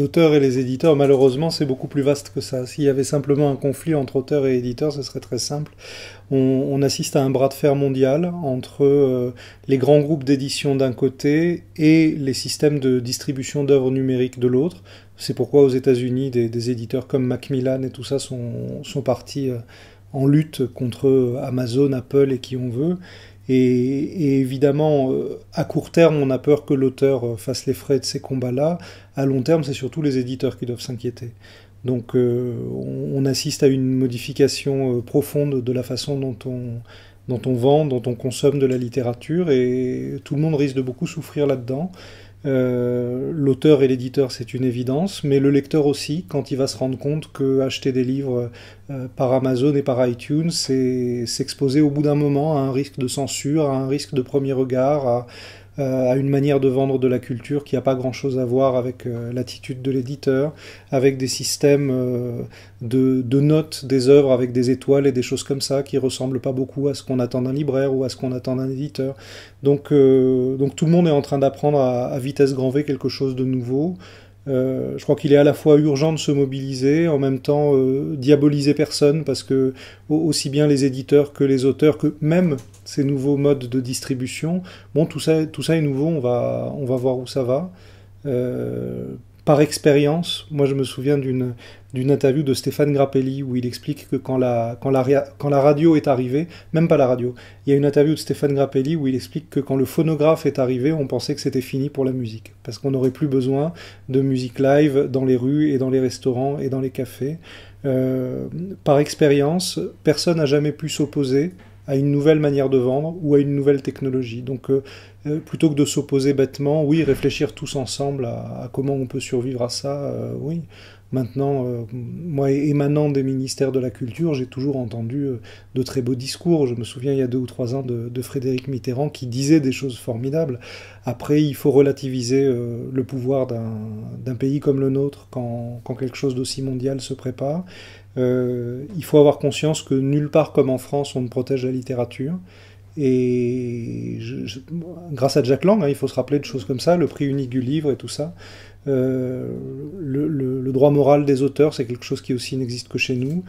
l'auteur et les éditeurs, malheureusement, c'est beaucoup plus vaste que ça. S'il y avait simplement un conflit entre auteurs et éditeurs, ce serait très simple. On, assiste à un bras de fer mondial entre euh, les grands groupes d'édition d'un côté et les systèmes de distribution d'œuvres numériques de l'autre. C'est pourquoi aux États-Unis, des, éditeurs comme Macmillan et tout ça sont, partis euh, en lutte contre Amazon, Apple et qui on veut. Et, évidemment, euh, à court terme, on a peur que l'auteur euh, fasse les frais de ces combats-là. À long terme, c'est surtout les éditeurs qui doivent s'inquiéter. Donc euh, on, assiste à une modification profonde de la façon dont on vend, dont on consomme de la littérature, et tout le monde risque de beaucoup souffrir là-dedans. Euh, l'auteur et l'éditeur, c'est une évidence, mais le lecteur aussi, quand il va se rendre compte que acheter des livres euh, par Amazon et par iTunes, c'est s'exposer au bout d'un moment à un risque de censure, à un risque de premier regard, à, euh, à une manière de vendre de la culture qui n'a pas grand-chose à voir avec euh, l'attitude de l'éditeur, avec des systèmes euh, de, notes des œuvres avec des étoiles et des choses comme ça qui ressemblent pas beaucoup à ce qu'on attend d'un libraire ou à ce qu'on attend d'un éditeur. Donc, donc tout le monde est en train d'apprendre à vitesse grand V quelque chose de nouveau. Euh, je crois qu'il est à la fois urgent de se mobiliser, en même temps euh, diaboliser personne, parce que aussi bien les éditeurs que les auteurs, que même ces nouveaux modes de distribution, bon, tout ça, tout ça est nouveau, on va, on va voir où ça va. Euh, par expérience. Moi, je me souviens d'une d'une interview de Stéphane Grappelli où il explique que quand la, quand, quand la radio est arrivée, même pas la radio, il y a une interview de Stéphane Grappelli où il explique que quand le phonographe est arrivé, on pensait que c'était fini pour la musique, parce qu'on n'aurait plus besoin de musique live dans les rues et dans les restaurants et dans les cafés. Euh, par expérience, personne n'a jamais pu s'opposer à une nouvelle manière de vendre ou à une nouvelle technologie. Donc euh, euh, plutôt que de s'opposer bêtement, oui, réfléchir tous ensemble à, comment on peut survivre à ça, euh, oui. Maintenant, moi, émanant des ministères de la Culture, j'ai toujours entendu de très beaux discours. Je me souviens il y a deux ou trois ans de, Frédéric Mitterrand qui disait des choses formidables. Après, il faut relativiser le pouvoir d'un pays comme le nôtre quand quelque chose d'aussi mondial se prépare. Euh, il faut avoir conscience que nulle part comme en France, on ne protège la littérature. Et grâce à Jack Lang, hein, il faut se rappeler de choses comme ça, le prix unique du livre et tout ça. Euh, le, droit moral des auteurs, c'est quelque chose qui aussi n'existe que chez nous.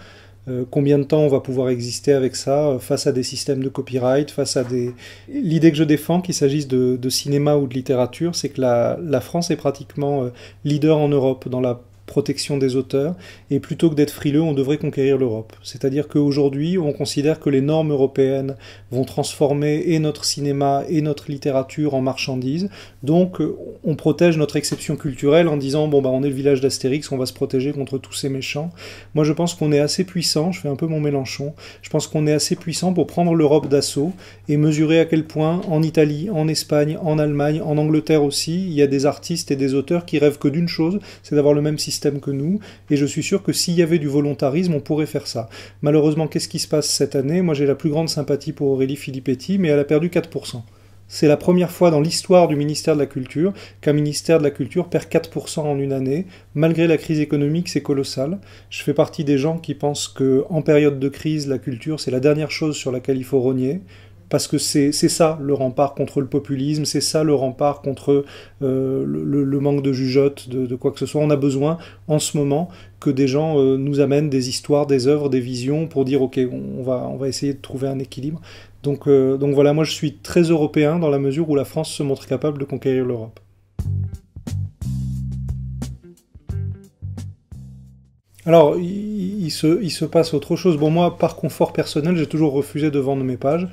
Euh, combien de temps on va pouvoir exister avec ça face à des systèmes de copyright, face à des... L'idée que je défends, qu'il s'agisse de, cinéma ou de littérature, c'est que la, France est pratiquement leader en Europe dans la protection des auteurs, et plutôt que d'être frileux, on devrait conquérir l'Europe. C'est-à-dire qu'aujourd'hui, on considère que les normes européennes vont transformer et notre cinéma et notre littérature en marchandises, donc on protège notre exception culturelle en disant, bon bah on est le village d'Astérix, on va se protéger contre tous ces méchants. Moi je pense qu'on est assez puissant, je fais un peu mon Mélenchon, je pense qu'on est assez puissant pour prendre l'Europe d'assaut et mesurer à quel point en Italie, en Espagne, en Allemagne, en Angleterre aussi, il y a des artistes et des auteurs qui rêvent que d'une chose, c'est d'avoir le même système que nous, et je suis sûr que s'il y avait du volontarisme, on pourrait faire ça. Malheureusement, qu'est-ce qui se passe cette année Moi j'ai la plus grande sympathie pour Aurélie Filippetti, mais elle a perdu 4%. C'est la première fois dans l'histoire du ministère de la Culture qu'un ministère de la Culture perd 4% en une année. Malgré la crise économique, c'est colossal. Je fais partie des gens qui pensent que en période de crise, la culture, c'est la dernière chose sur laquelle il faut rogner parce que c'est ça le rempart contre le populisme, c'est ça le rempart contre euh, le, manque de jugeote, de, quoi que ce soit. On a besoin en ce moment que des gens euh, nous amènent des histoires, des œuvres, des visions pour dire ok, on va, essayer de trouver un équilibre. Euh, donc, voilà, moi je suis très européen dans la mesure où la France se montre capable de conquérir l'Europe. Alors, il, se, il, se, passe autre chose. Bon, moi, par confort personnel, j'ai toujours refusé de vendre mes pages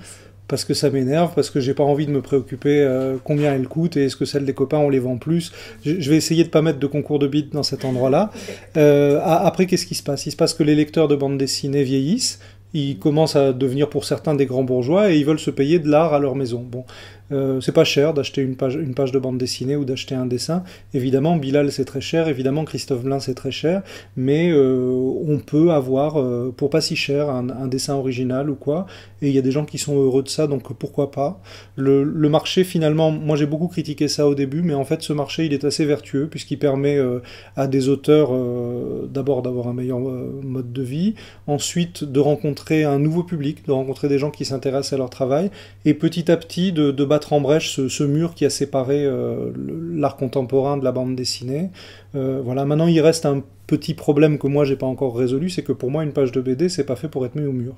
parce que ça m'énerve, parce que j'ai pas envie de me préoccuper euh, combien elle coûte et est-ce que celle des copains on les vend plus. Je, vais essayer de pas mettre de concours de bits dans cet endroit-là. Euh, après, qu'est-ce qui se passe Il se passe que les lecteurs de bande dessinées vieillissent, ils commencent à devenir pour certains des grands bourgeois et ils veulent se payer de l'art à leur maison. Bon, euh, c'est pas cher d'acheter une page, une page de bande dessinée ou d'acheter un dessin. Évidemment, Bilal c'est très cher, évidemment Christophe Blin c'est très cher, mais euh, on peut avoir euh, pour pas si cher un, dessin original ou quoi. Et il y a des gens qui sont heureux de ça, donc pourquoi pas. Le, marché finalement, moi j'ai beaucoup critiqué ça au début, mais en fait ce marché il est assez vertueux puisqu'il permet à des auteurs d'abord d'avoir un meilleur mode de vie, ensuite de rencontrer un nouveau public, de rencontrer des gens qui s'intéressent à leur travail, et petit à petit de, de battre en brèche ce, mur qui a séparé euh, l'art contemporain de la bande dessinée. Euh, voilà, maintenant il reste un petit problème que moi j'ai pas encore résolu, c'est que pour moi une page de BD c'est pas fait pour être mis au mur.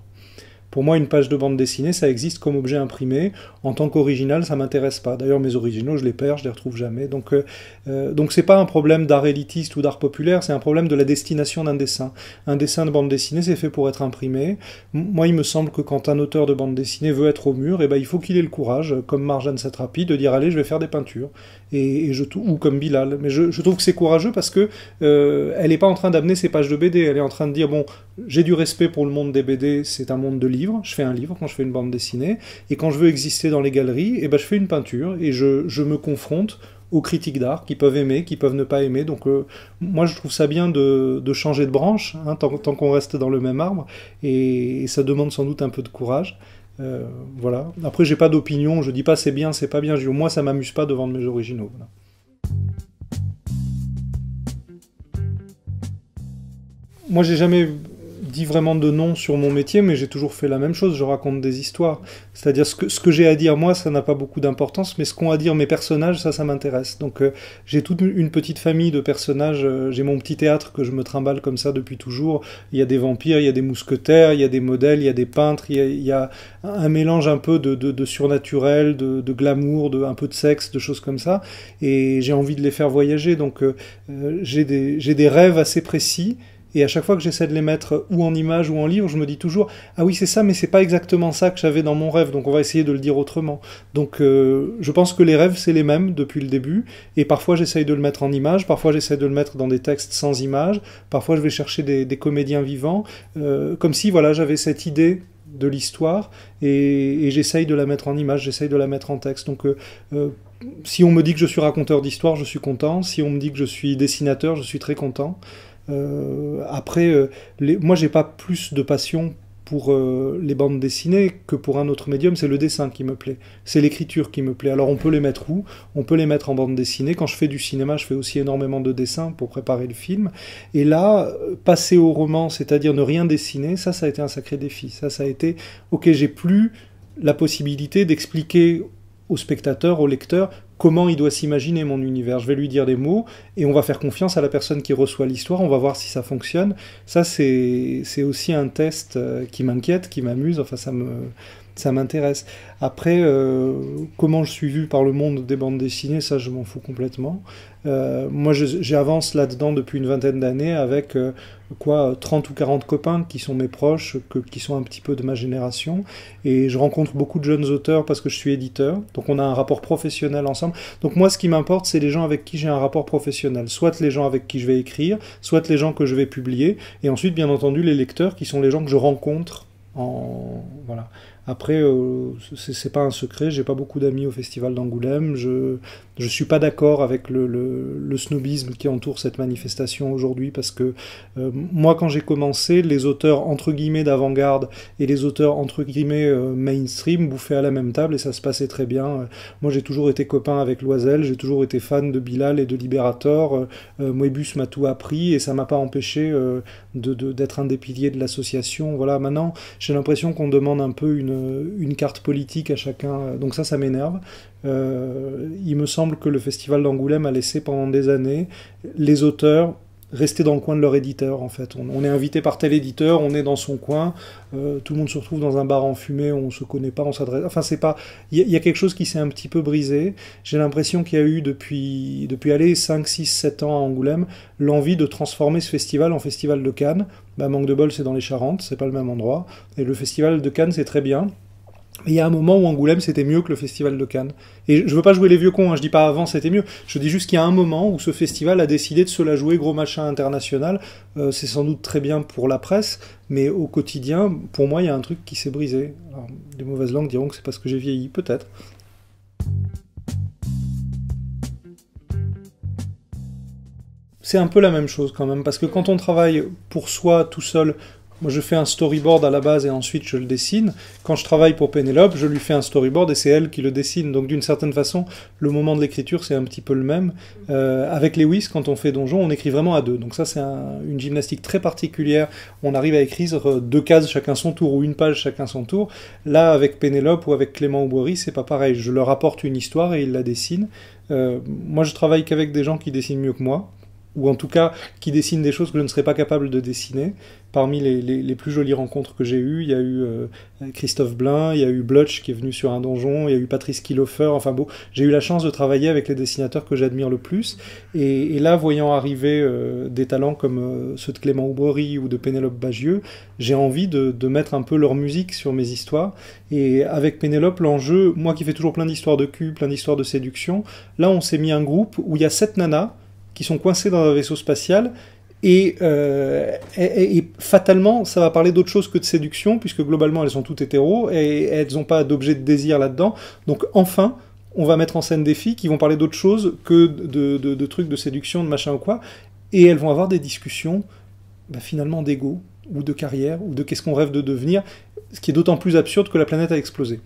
Pour moi, une page de bande dessinée, ça existe comme objet imprimé. En tant qu'original, ça m'intéresse pas. D'ailleurs, mes originaux, je les perds, je les retrouve jamais. Donc, ce euh, euh, donc c'est pas un problème d'art élitiste ou d'art populaire, c'est un problème de la destination d'un dessin. Un dessin de bande dessinée, c'est fait pour être imprimé. Moi, il me semble que quand un auteur de bande dessinée veut être au mur, eh ben, il faut qu'il ait le courage, comme Marjane Satrapi, de dire allez, je vais faire des peintures. Et, ou comme Bilal. Mais je, trouve que c'est courageux parce que euh, elle n'est pas en train d'amener ses pages de BD. Elle est en train de dire bon, j'ai du respect pour le monde des BD, c'est un monde de je fais un livre quand je fais une bande dessinée, et quand je veux exister dans les galeries, et eh ben je fais une peinture, et je, me confronte aux critiques d'art qui peuvent aimer, qui peuvent ne pas aimer. Donc euh, moi je trouve ça bien de, changer de branche, hein, tant, qu'on reste dans le même arbre, et, ça demande sans doute un peu de courage. Euh, voilà. Après j'ai pas d'opinion, je dis pas c'est bien, c'est pas bien, moi ça m'amuse pas de vendre mes originaux. Moi j'ai jamais dit vraiment de nom sur mon métier, mais j'ai toujours fait la même chose, je raconte des histoires. C'est-à-dire ce que, ce que j'ai à dire moi, ça n'a pas beaucoup d'importance, mais ce qu'ont à dire mes personnages, ça, ça m'intéresse. Donc euh, j'ai toute une petite famille de personnages, euh, j'ai mon petit théâtre que je me trimballe comme ça depuis toujours. Il y a des vampires, il y a des mousquetaires, il y a des modèles, il y a des peintres, il y a, un mélange un peu de, surnaturel, de, glamour, de, un peu de sexe, de choses comme ça. Et j'ai envie de les faire voyager, donc euh, j'ai des, des rêves assez précis. Et à chaque fois que j'essaie de les mettre euh, ou en image ou en livre, je me dis toujours ah oui c'est ça, mais c'est pas exactement ça que j'avais dans mon rêve, donc on va essayer de le dire autrement. Donc euh, je pense que les rêves c'est les mêmes depuis le début, et parfois j'essaye de le mettre en image, parfois j'essaie de le mettre dans des textes sans images, parfois je vais chercher des, comédiens vivants, euh, comme si voilà j'avais cette idée de l'histoire et, et j'essaye de la mettre en image, j'essaye de la mettre en texte. Donc si on me dit que je suis raconteur d'histoire, je suis content. Si on me dit que je suis dessinateur, je suis très content. Euh, après, euh, moi, j'ai pas plus de passion pour euh, les bandes dessinées que pour un autre médium, c'est le dessin qui me plaît, c'est l'écriture qui me plaît. Alors on peut les mettre où On peut les mettre en bande dessinée. Quand je fais du cinéma, je fais aussi énormément de dessins pour préparer le film. Et là, passer au roman, c'est-à-dire ne rien dessiner, ça, ça a été un sacré défi. Ça, ça a été, ok, j'ai plus la possibilité d'expliquer au spectateur, au lecteur, comment il doit s'imaginer mon univers. Je vais lui dire des mots et on va faire confiance à la personne qui reçoit l'histoire, on va voir si ça fonctionne. Ça, c'est aussi un test euh, qui m'inquiète, qui m'amuse, enfin ça me ça m'intéresse. Après, euh, comment je suis vu par le monde des bandes dessinées, ça je m'en fous complètement. Euh, moi j'avance là-dedans depuis une vingtaine d'années avec euh, quoi 30 ou 40 copains qui sont mes proches, que, qui sont un petit peu de ma génération. Et je rencontre beaucoup de jeunes auteurs parce que je suis éditeur. Donc on a un rapport professionnel ensemble. Donc moi ce qui m'importe c'est les gens avec qui j'ai un rapport professionnel. Soit les gens avec qui je vais écrire, soit les gens que je vais publier. Et ensuite bien entendu les lecteurs qui sont les gens que je rencontre en... Voilà. Après, euh, c'est pas un secret, j'ai pas beaucoup d'amis au Festival d'Angoulême, je, je suis pas d'accord avec le, le, snobisme qui entoure cette manifestation aujourd'hui, parce que euh, moi, quand j'ai commencé, les auteurs entre guillemets d'avant-garde et les auteurs entre guillemets euh, mainstream bouffaient à la même table et ça se passait très bien. Moi, j'ai toujours été copain avec Loisel, j'ai toujours été fan de Bilal et de Liberator, Moebius m'a tout appris et ça m'a pas empêché d'être de, un des piliers de l'association. Voilà, maintenant, j'ai l'impression qu'on demande un peu une euh, une carte politique à chacun. Donc ça, ça m'énerve. Euh, il me semble que le festival d'Angoulême a laissé pendant des années les auteurs rester dans le coin de leur éditeur en fait. On, est invité par tel éditeur, on est dans son coin, euh, tout le monde se retrouve dans un bar en fumée, on se connaît pas, on s'adresse. Enfin c'est pas, il y, a quelque chose qui s'est un petit peu brisé. J'ai l'impression qu'il y a eu depuis depuis aller 5, 6, 7 ans à Angoulême l'envie de transformer ce festival en festival de Cannes. Bah, manque de bol c'est dans les Charentes, c'est pas le même endroit. Et le festival de Cannes c'est très bien. Il y a un moment où Angoulême c'était mieux que le festival de Cannes. Et je veux pas jouer les vieux cons, hein, je dis pas avant c'était mieux. Je dis juste qu'il y a un moment où ce festival a décidé de se la jouer gros machin international. Euh, c'est sans doute très bien pour la presse, mais au quotidien, pour moi, il y a un truc qui s'est brisé. Alors, les mauvaises langues diront que c'est parce que j'ai vieilli, peut-être. C'est un peu la même chose quand même, parce que quand on travaille pour soi tout seul, moi, je fais un storyboard à la base et ensuite je le dessine. Quand je travaille pour Pénélope, je lui fais un storyboard et c'est elle qui le dessine. Donc, d'une certaine façon, le moment de l'écriture, c'est un petit peu le même. Euh, avec Lewis, quand on fait Donjon, on écrit vraiment à deux. Donc, ça, c'est une gymnastique très particulière. On arrive à écrire euh, deux cases chacun son tour ou une page chacun son tour. Là, avec Pénélope ou avec Clément ou c'est pas pareil. Je leur apporte une histoire et ils la dessinent. Euh, moi, je travaille qu'avec des gens qui dessinent mieux que moi, ou en tout cas qui dessine des choses que je ne serais pas capable de dessiner. Parmi les, plus jolies rencontres que j'ai eues, il y a eu euh, Christophe Blain il y a eu Blotch qui est venu sur un donjon, il y a eu Patrice Kilofer, enfin bon, j'ai eu la chance de travailler avec les dessinateurs que j'admire le plus, et, là, voyant arriver euh, des talents comme euh, ceux de Clément Oubory ou de Pénélope Bagieux, j'ai envie de, mettre un peu leur musique sur mes histoires, et avec Pénélope, l'enjeu, moi qui fais toujours plein d'histoires de cul, plein d'histoires de séduction, là on s'est mis un groupe où il y a sept nanas, qui sont coincés dans un vaisseau spatial. Euh, et, et, fatalement, ça va parler d'autre chose que de séduction, puisque globalement elles sont toutes hétéros et elles n'ont pas d'objet de désir là-dedans. Donc enfin, on va mettre en scène des filles qui vont parler d'autre chose que de, trucs de séduction, de machin ou quoi, et elles vont avoir des discussions bah, finalement d'ego ou de carrière ou de qu'est-ce qu'on rêve de devenir, ce qui est d'autant plus absurde que la planète a explosé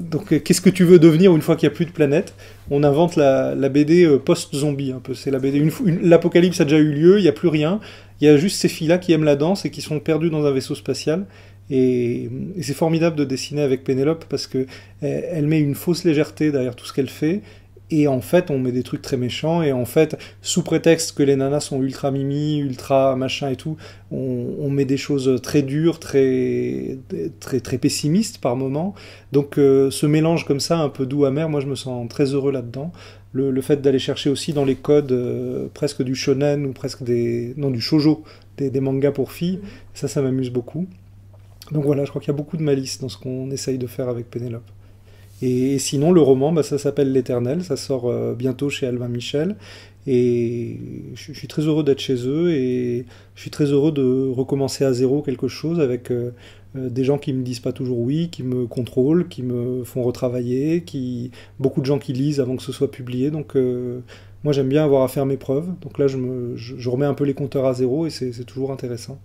donc euh, qu'est-ce que tu veux devenir une fois qu'il n'y a plus de planète On invente la, BD euh, post-zombie un peu. C'est la BD. L'apocalypse a déjà eu lieu, il n'y a plus rien. Il y a juste ces filles-là qui aiment la danse et qui sont perdues dans un vaisseau spatial. Et, c'est formidable de dessiner avec Pénélope parce que eh, met une fausse légèreté derrière tout ce qu'elle fait et en fait on met des trucs très méchants et en fait sous prétexte que les nanas sont ultra mimi ultra machin et tout on, met des choses très dures très très pessimistes par moment donc euh, ce mélange comme ça un peu doux amer moi je me sens très heureux là dedans le, fait d'aller chercher aussi dans les codes euh, presque du shonen ou presque des non du shojo des, des mangas pour filles mm. ça ça m'amuse beaucoup donc voilà je crois qu'il y a beaucoup de malice dans ce qu'on essaye de faire avec Pénélope et sinon, le roman, bah, ça s'appelle L'Éternel, ça sort euh, bientôt chez Alvin Michel. Et je, suis très heureux d'être chez eux et je suis très heureux de recommencer à zéro quelque chose avec euh, euh, des gens qui me disent pas toujours oui, qui me contrôlent, qui me font retravailler, qui beaucoup de gens qui lisent avant que ce soit publié. Donc moi j'aime bien avoir à faire mes preuves. Donc là je remets un peu les compteurs à zéro et c'est toujours intéressant.